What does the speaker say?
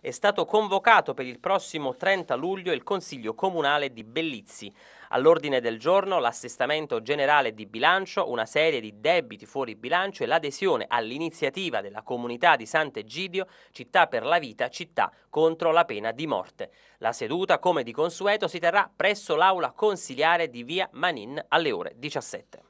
è stato convocato per il prossimo 30 luglio il Consiglio Comunale di Bellizzi. All'ordine del giorno l'assestamento generale di bilancio, una serie di debiti fuori bilancio e l'adesione all'iniziativa della comunità di Sant'Egidio, città per la vita, città contro la pena di morte. La seduta, come di consueto, si terrà presso l'aula consiliare di via Manin alle ore 17.